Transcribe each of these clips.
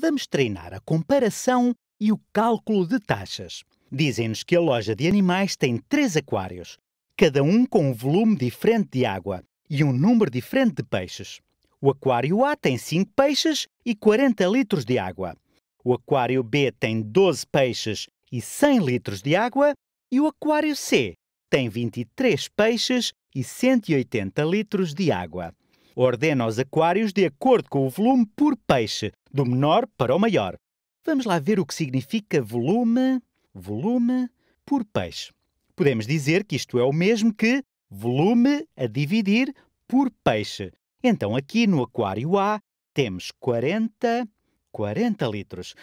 vamos treinar a comparação e o cálculo de taxas. Dizem-nos que a loja de animais tem três aquários, cada um com um volume diferente de água e um número diferente de peixes. O aquário A tem 5 peixes e 40 litros de água. O aquário B tem 12 peixes e 100 litros de água. E o aquário C tem 23 peixes e 180 litros de água ordena os aquários de acordo com o volume por peixe, do menor para o maior. Vamos lá ver o que significa volume, volume por peixe. Podemos dizer que isto é o mesmo que volume a dividir por peixe. Então aqui no aquário A temos 40, 40 litros.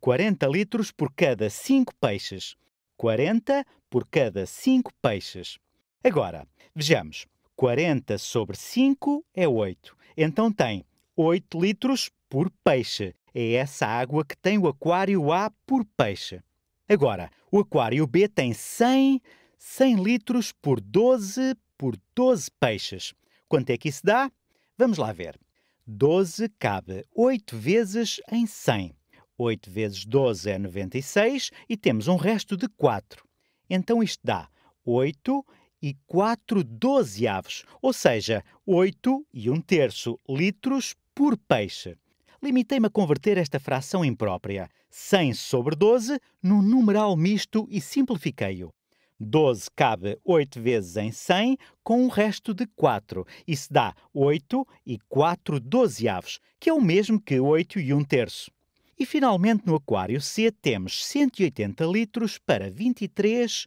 40 litros por cada 5 peixes. 40 por cada 5 peixes. Agora, vejamos. 40 sobre 5 é 8. Então tem 8 litros por peixe. É essa água que tem o aquário A por peixe. Agora, o aquário B tem 100, 100 litros por 12 por 12 peixes. Quanto é que isso dá? Vamos lá ver. 12 cabe 8 vezes em 100. 8 vezes 12 é 96 e temos um resto de 4. Então isto dá 8 e 4 dozeavos, ou seja, 8 e 1 terço litros por peixe. Limitei-me a converter esta fração imprópria, 100 sobre 12, num numeral misto e simplifiquei-o. 12 cabe 8 vezes em 100 com o um resto de 4. Isso dá 8 e 4 dozeavos, que é o mesmo que 8 e 1 terço. E finalmente no aquário C temos 180 litros para 23 litros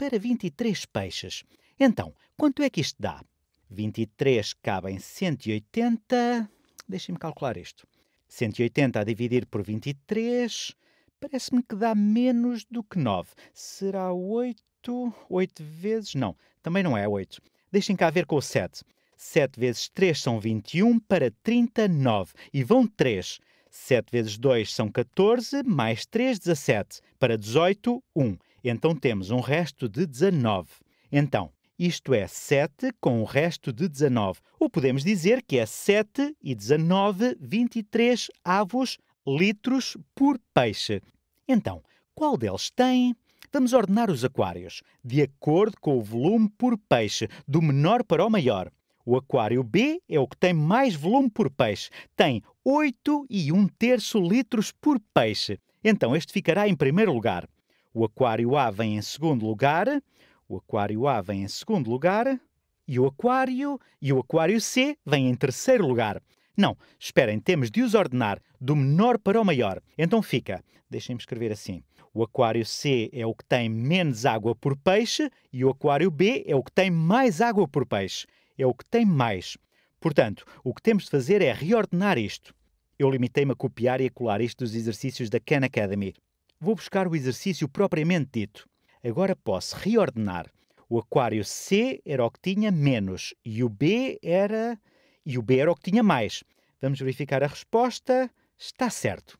para 23 peixes. Então, quanto é que isto dá? 23 cabem 180. Deixem-me calcular isto. 180 a dividir por 23 parece-me que dá menos do que 9. Será 8? 8 vezes? Não, também não é 8. Deixem cá ver com o 7. 7 vezes 3 são 21 para 39 e vão 3. 7 vezes 2 são 14, mais 3, 17. Para 18, 1. Então temos um resto de 19. Então, isto é 7 com o resto de 19. Ou podemos dizer que é 7 e 19, 23 avos litros por peixe. Então, qual deles tem? Vamos ordenar os aquários, de acordo com o volume por peixe, do menor para o maior. O aquário B é o que tem mais volume por peixe, tem 8 e 1 terço litros por peixe. Então este ficará em primeiro lugar. O aquário A vem em segundo lugar, o aquário A vem em segundo lugar, e o aquário e o aquário C vem em terceiro lugar. Não, esperem, temos de os ordenar do menor para o maior. Então fica, deixem-me escrever assim: o aquário C é o que tem menos água por peixe e o aquário B é o que tem mais água por peixe. É o que tem mais. Portanto, o que temos de fazer é reordenar isto. Eu limitei-me a copiar e a colar isto dos exercícios da Khan Academy. Vou buscar o exercício propriamente dito. Agora posso reordenar. O aquário C era o que tinha menos e o B era e o B era o que tinha mais. Vamos verificar a resposta. Está certo.